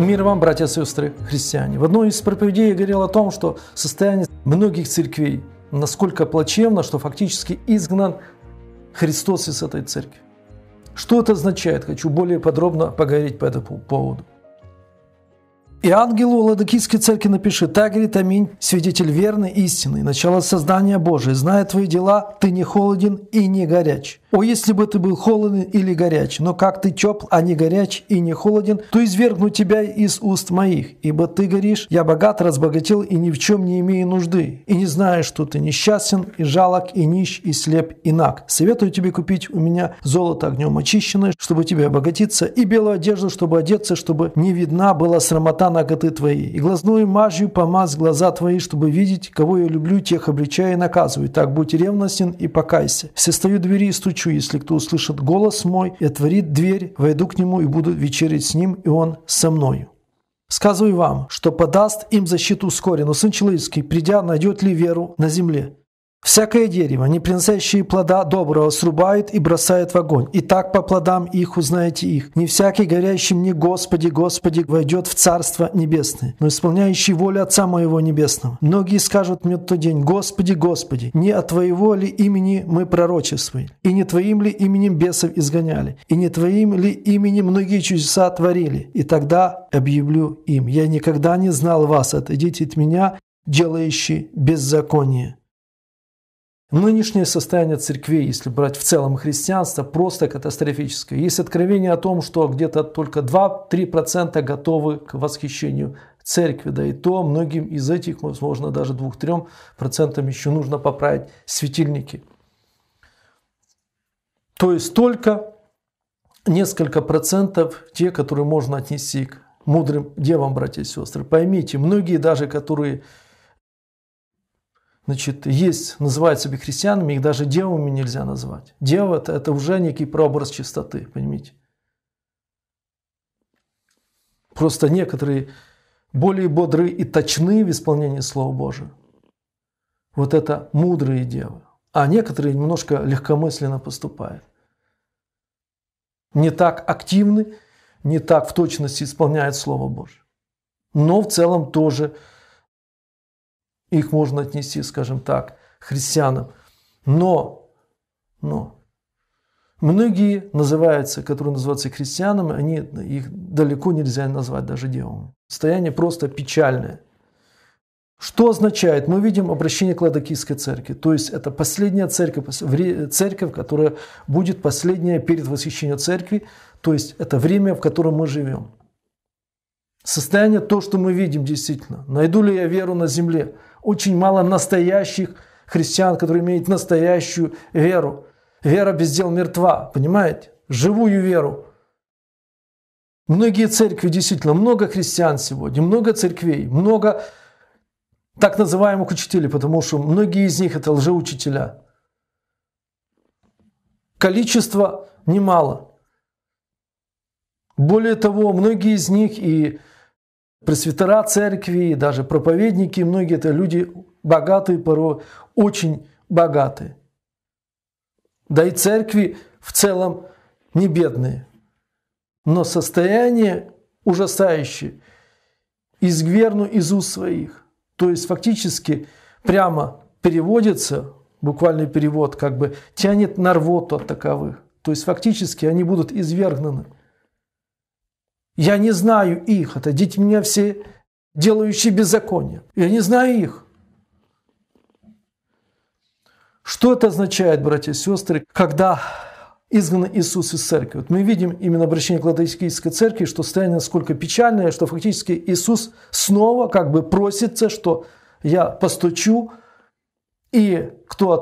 Мир вам, братья и сестры, христиане. В одной из проповедей я говорил о том, что состояние многих церквей насколько плачевно, что фактически изгнан Христос из этой церкви. Что это означает? Хочу более подробно поговорить по этому поводу. И ангелу Ладокийской церкви напиши, так говорит Аминь, свидетель верный истинный. начало создания Божие, зная твои дела, ты не холоден и не горяч. О, если бы ты был холоден или горяч, но как ты тепл, а не горяч и не холоден, то извергну тебя из уст моих, ибо ты горишь, я богат, разбогател и ни в чем не имею нужды, и не знаю, что ты несчастен, и жалок, и нищ, и слеп, и наг. Советую тебе купить у меня золото огнем очищенное, чтобы тебе обогатиться, и белую одежду, чтобы одеться, чтобы не видна была срамота ноготы твои, и глазную мажью помазь глаза твои, чтобы видеть, кого я люблю, тех обличаю и наказываю. Так будь ревностен и покайся. Все стою двери и стучу отвечу, если кто услышит голос мой и отворит дверь, войду к нему и буду вечерить с ним, и он со мною». Сказываю вам, что подаст им защиту вскоре, но Сын Человеческий, придя, найдет ли веру на земле? Всякое дерево, не приносящее плода доброго, срубают и бросают в огонь. И так по плодам их узнаете их. Не всякий, горящий мне Господи, Господи, войдет в Царство Небесное, но исполняющий волю Отца Моего Небесного. Многие скажут мне в тот день, Господи, Господи, не от Твоего ли имени мы пророчествовали, и не Твоим ли именем бесов изгоняли, и не Твоим ли именем многие чудеса творили. И тогда объявлю им, я никогда не знал вас, отойдите от меня, делающие беззаконие. Нынешнее состояние Церкви, если брать в целом христианство, просто катастрофическое. Есть откровение о том, что где-то только 2-3% готовы к восхищению церкви. Да и то многим из этих, возможно, даже 2-3% еще нужно поправить светильники. То есть только несколько процентов те, которые можно отнести к мудрым девам, братья и сестры. Поймите, многие даже, которые значит, есть, называют себя христианами, их даже девами нельзя назвать. Дева это, уже некий прообраз чистоты, понимаете. Просто некоторые более бодрые и точны в исполнении Слова Божия. Вот это мудрые девы. А некоторые немножко легкомысленно поступают. Не так активны, не так в точности исполняют Слово Божие. Но в целом тоже их можно отнести, скажем так, христианам. Но, но многие называются, которые называются христианами, они, их далеко нельзя назвать даже дьяволом. Состояние просто печальное. Что означает? Мы видим обращение к Ладокийской церкви. То есть это последняя церковь, церковь, которая будет последняя перед восхищением церкви. То есть это время, в котором мы живем. Состояние то, что мы видим действительно. Найду ли я веру на земле? очень мало настоящих христиан, которые имеют настоящую веру. Вера без дел мертва, понимаете? Живую веру. Многие церкви, действительно, много христиан сегодня, много церквей, много так называемых учителей, потому что многие из них это лжеучителя. Количество немало. Более того, многие из них и пресвитера церкви, даже проповедники, многие это люди богатые, порой очень богатые. Да и церкви в целом не бедные. Но состояние ужасающее. Изгверну из уст своих. То есть фактически прямо переводится, буквальный перевод как бы, тянет на рвоту от таковых. То есть фактически они будут извергнуты. Я не знаю их, это дети меня все делающие беззаконие. Я не знаю их. Что это означает, братья и сестры, когда изгнан Иисус из церкви? Вот мы видим именно обращение к Латоистической церкви, что состояние насколько печальное, что фактически Иисус снова как бы просится, что я постучу, и кто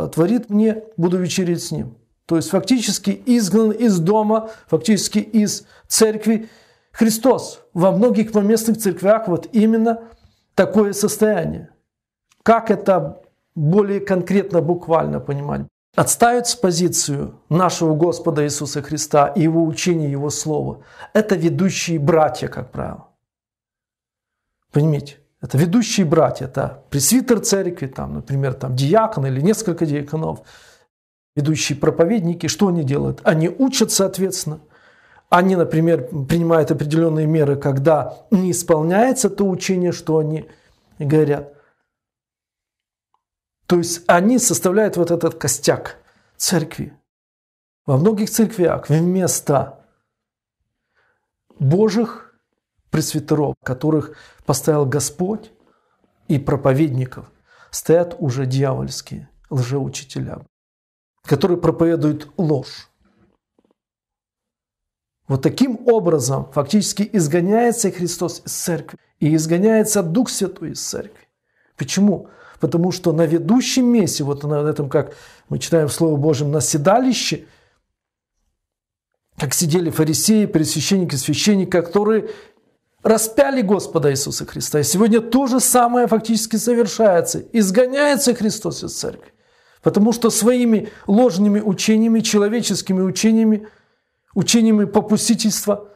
э, отворит мне, буду вечерить с ним то есть фактически изгнан из дома, фактически из церкви. Христос во многих поместных церквях вот именно такое состояние. Как это более конкретно, буквально понимать? Отставить позицию нашего Господа Иисуса Христа и Его учения, Его Слова – это ведущие братья, как правило. Понимаете? Это ведущие братья, это пресвитер церкви, там, например, там, диакон или несколько диаконов – ведущие проповедники, что они делают? Они учат, соответственно. Они, например, принимают определенные меры, когда не исполняется то учение, что они говорят. То есть они составляют вот этот костяк церкви. Во многих церквях вместо Божьих пресвитеров, которых поставил Господь, и проповедников, стоят уже дьявольские лжеучителя которые проповедуют ложь. Вот таким образом фактически изгоняется Христос из церкви и изгоняется Дух Святой из церкви. Почему? Потому что на ведущем месте, вот на этом, как мы читаем в Слове Божьем, на седалище, как сидели фарисеи, пресвященники, священники, которые распяли Господа Иисуса Христа. И сегодня то же самое фактически совершается. Изгоняется Христос из церкви. Потому что своими ложными учениями, человеческими учениями, учениями попустительства,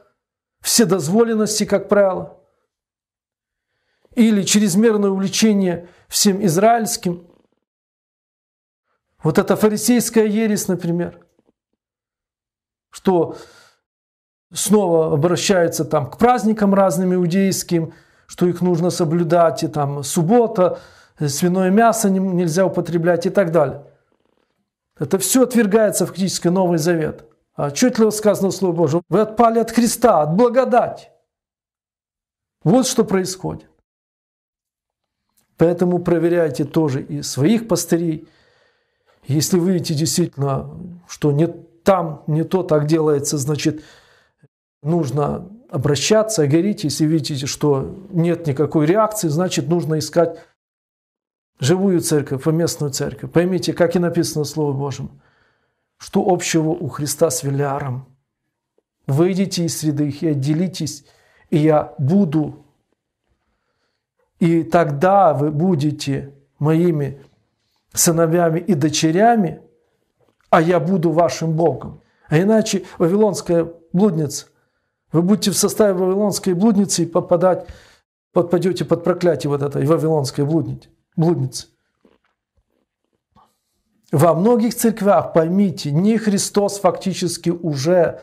вседозволенности, как правило, или чрезмерное увлечение всем израильским, вот эта фарисейская ересь, например, что снова обращается там к праздникам разным иудейским, что их нужно соблюдать, и там суббота, свиное мясо нельзя употреблять и так далее. Это все отвергается фактически Новый Завет. А Отчетливо сказано Слово Божие. Вы отпали от Христа, от благодати. Вот что происходит. Поэтому проверяйте тоже и своих пастырей. Если вы видите действительно, что не там, не то так делается, значит, нужно обращаться, горите. Если видите, что нет никакой реакции, значит, нужно искать живую церковь, во местную церковь. Поймите, как и написано в Слове Божьем, что общего у Христа с Велиаром. Выйдите из среды их и отделитесь, и я буду. И тогда вы будете моими сыновьями и дочерями, а я буду вашим Богом. А иначе вавилонская блудница. Вы будете в составе вавилонской блудницы и попадать, подпадете под проклятие вот этой вавилонской блудницы блудницы. Во многих церквях, поймите, не Христос фактически уже,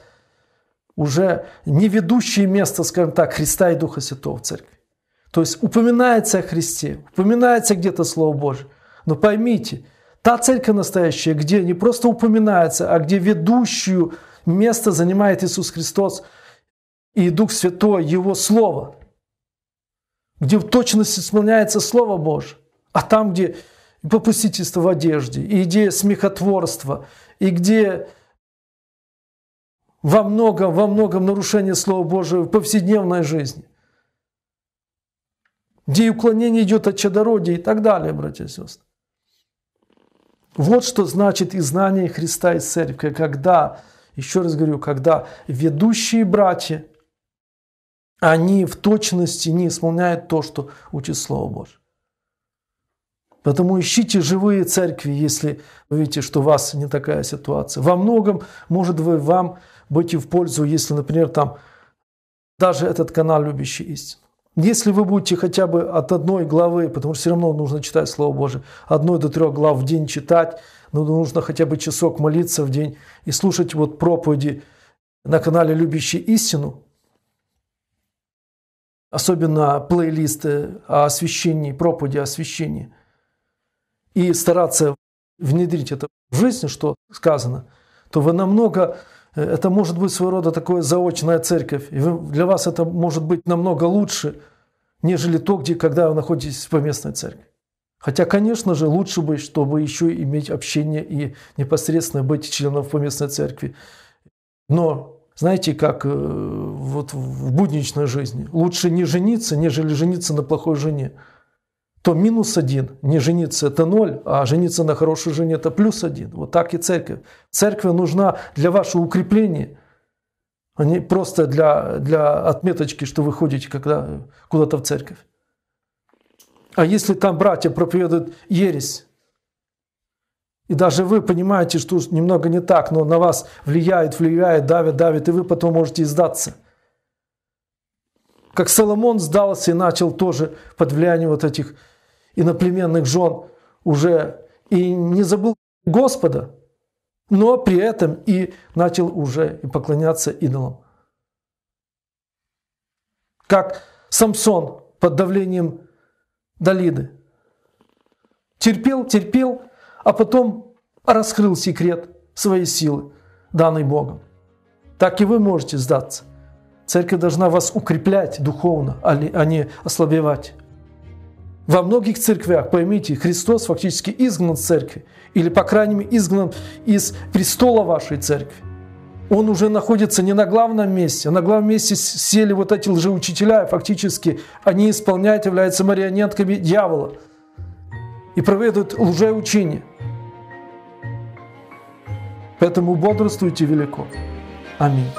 уже не ведущее место, скажем так, Христа и Духа Святого в церкви. То есть упоминается о Христе, упоминается где-то Слово Божие. Но поймите, та церковь настоящая, где не просто упоминается, а где ведущую место занимает Иисус Христос и Дух Святой, Его Слово, где в точности исполняется Слово Божие. А там, где попустительство в одежде, и где смехотворство, и где во многом, во многом нарушение Слова Божьего в повседневной жизни, где уклонение идет от чадородия и так далее, братья и сестры. Вот что значит и знание Христа и Церкви, когда, еще раз говорю, когда ведущие братья, они в точности не исполняют то, что учит Слово Божье. Поэтому ищите живые церкви, если вы видите, что у вас не такая ситуация. Во многом может вам быть и в пользу, если, например, там даже этот канал «Любящий истину». Если вы будете хотя бы от одной главы, потому что все равно нужно читать Слово Божие, одной до трех глав в день читать, но ну, нужно хотя бы часок молиться в день и слушать вот проповеди на канале «Любящий истину», особенно плейлисты о освящении, проповеди о освящении – и стараться внедрить это в жизнь, что сказано, то вы намного, э, это может быть своего рода такое заочная церковь, и вы, для вас это может быть намного лучше, нежели то, где, когда вы находитесь в местной церкви. Хотя, конечно же, лучше бы, чтобы еще иметь общение и непосредственно быть членом поместной церкви. Но знаете, как э, вот в будничной жизни, лучше не жениться, нежели жениться на плохой жене то минус один, не жениться это ноль, а жениться на хорошей жене это плюс один. Вот так и церковь. Церковь нужна для вашего укрепления, а не просто для, для отметочки, что вы ходите когда, куда-то в церковь. А если там братья проповедуют ересь, и даже вы понимаете, что немного не так, но на вас влияет, влияет, давит, давит, и вы потом можете сдаться, Как Соломон сдался и начал тоже под влиянием вот этих иноплеменных жен уже и не забыл Господа, но при этом и начал уже и поклоняться идолам. Как Самсон под давлением Далиды. Терпел, терпел, а потом раскрыл секрет своей силы, данной Богом. Так и вы можете сдаться. Церковь должна вас укреплять духовно, а не а ослабевать. Во многих церквях, поймите, Христос фактически изгнан с церкви, или, по крайней мере, изгнан из престола вашей церкви. Он уже находится не на главном месте. А на главном месте сели вот эти лжеучителя, и фактически они исполняют, являются марионетками дьявола и проведут лжеучение. Поэтому бодрствуйте велико. Аминь.